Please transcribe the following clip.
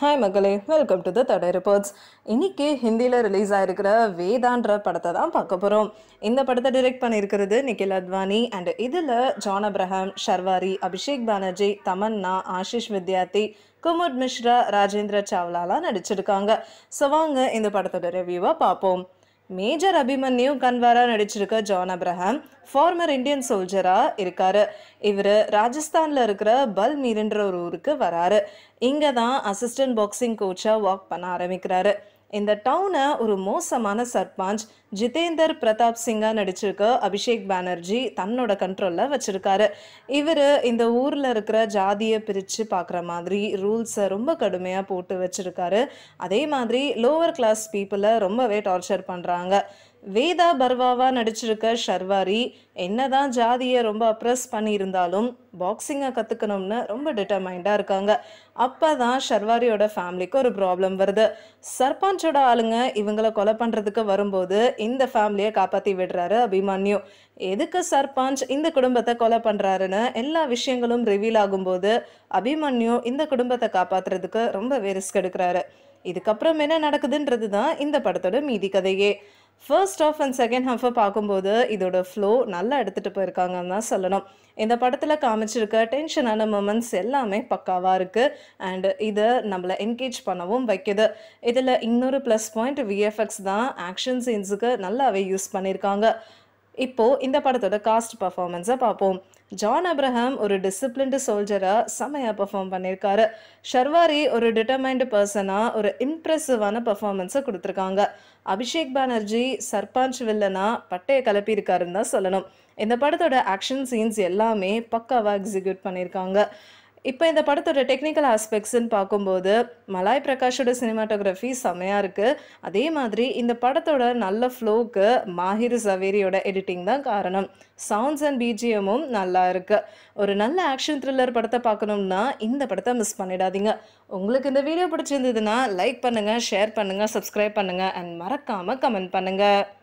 hi மகளே welcome to the தடை reports இன்றைக்கி ஹிந்தியில் ரிலீஸ் ஆகிருக்கிற வேதான்ற படத்தை தான் பார்க்க போகிறோம் இந்த படத்தை டிரெக்ட் பண்ணியிருக்கிறது நிக்கில் அத்வானி அண்ட் இதில் ஜான் அப்ரஹாம் ஷர்வாரி அபிஷேக் பானர்ஜி தமன்னா ஆஷிஷ் வித்யார்த்தி குமுத் மிஸ்ரா ராஜேந்திர சாவ்லாலாம் நடிச்சிருக்காங்க ஸோ வாங்க இந்த படத்தோட ரிவ்யூவாக பார்ப்போம் மேஜர் அபிமன்யு கன்வாரா நடிச்சிருக்க ஜான் அப்ரஹாம் ஃபார்மர் இந்தியன் சோல்ஜராக இருக்காரு இவர் ராஜஸ்தானில் இருக்கிற பல்மீர்ன்ற ஒரு ஊருக்கு வராரு இங்கே தான் அசிஸ்டன்ட் பாக்ஸிங் கோச்சாக வாக் பண்ண ஆரம்பிக்கிறாரு இந்த டவுனை ஒரு மோசமான சர்பஞ்ச் ஜிதேந்தர் பிரதாப் சிங்கா நடிச்சிருக்க அபிஷேக் பானர்ஜி தன்னோட கண்ட்ரோலில் வச்சுருக்காரு இவர் இந்த ஊரில் இருக்கிற ஜாதியை பிரித்து பார்க்குற மாதிரி ரூல்ஸை ரொம்ப கடுமையாக போட்டு வச்சுருக்காரு அதே மாதிரி லோவர் கிளாஸ் பீப்புளை ரொம்பவே டார்ச்சர் பண்ணுறாங்க வேதா பர்வாவா நடிச்சிருக்க ஷர்வாரி என்னதான் ஜாதியை ரொம்ப அப்ரஸ் பண்ணியிருந்தாலும் பாக்ஸிங்கை கற்றுக்கணும்னு ரொம்ப டிட்டர்மைண்டாக இருக்காங்க அப்போ தான் ஷர்வாரியோட ஃபேமிலிக்கு ஒரு ப்ராப்ளம் வருது சர்பஞ்சோட ஆளுங்க இவங்களை கொலை பண்ணுறதுக்கு வரும்போது இந்த ஃபேமிலியை காப்பாற்றி விடுறாரு அபிமன்யு எதுக்கு சர்பஞ்ச் இந்த குடும்பத்தை கொலை பண்ணுறாருன்னு எல்லா விஷயங்களும் ரிவீல் ஆகும்போது அபிமன்யு இந்த குடும்பத்தை காப்பாற்றுறதுக்கு ரொம்பவே ரிஸ்க் எடுக்கிறாரு இதுக்கப்புறம் என்ன நடக்குதுன்றது தான் இந்த படத்தோட மீதி கதையே ஃபர்ஸ்ட் ஆஃப் அண்ட் செகண்ட் ஹாஃபை பார்க்கும்போது இதோட ஃப்ளோ நல்லா எடுத்துகிட்டு போயிருக்காங்கன்னு தான் சொல்லணும் இந்த படத்தில் காமிச்சிருக்க டென்ஷனான மூமெண்ட்ஸ் எல்லாமே பக்காவாக இருக்குது அண்டு இதை நம்மளை என்கேஜ் பண்ணவும் வைக்குது இதில் இன்னொரு ப்ளஸ் பாயிண்ட் விஎஃப்எக்ஸ் தான் ஆக்ஷன் சீன்ஸுக்கு நல்லாவே யூஸ் பண்ணியிருக்காங்க இப்போது இந்த படத்தோட காஸ்ட் பர்ஃபார்மன்ஸை பார்ப்போம் ஜான் அப்ரஹாம் ஒரு டிசிப்ளின்டு சோல்ஜராக செம்மையாக பர்ஃபார்ம் பண்ணியிருக்காரு ஷர்வாரி ஒரு டிட்டர்மைண்டு பர்சனாக ஒரு இம்ப்ரெசிவான பர்ஃபார்மன்ஸை கொடுத்துருக்காங்க அபிஷேக் பானர்ஜி சர்பஞ்ச் வில்லனா பட்டையை கிளப்பியிருக்காருன்னு தான் சொல்லணும் இந்த படத்தோட ஆக்ஷன் சீன்ஸ் எல்லாமே பக்காவாக எக்ஸிக்யூட் பண்ணியிருக்காங்க இப்போ இந்த படத்தோட டெக்னிக்கல் ஆஸ்பெக்ட்ஸ்ன்னு பார்க்கும்போது மலாய் பிரகாஷோட சினிமாட்டோகிராஃபி செமையாக இருக்குது அதே மாதிரி இந்த படத்தோட நல்ல ஃப்ளோக்கு மாஹிர் சவேரியோட எடிட்டிங் தான் காரணம் சவுண்ட்ஸ் அண்ட் பிஜிஎம்மும் நல்லா இருக்குது ஒரு நல்ல ஆக்ஷன் த்ரில்லர் படத்தை பார்க்கணும்னா இந்த படத்தை மிஸ் பண்ணிடாதீங்க உங்களுக்கு இந்த வீடியோ பிடிச்சிருந்ததுன்னா லைக் பண்ணுங்கள் ஷேர் பண்ணுங்கள் சப்ஸ்கிரைப் பண்ணுங்கள் அண்ட் மறக்காமல் கமெண்ட் பண்ணுங்கள்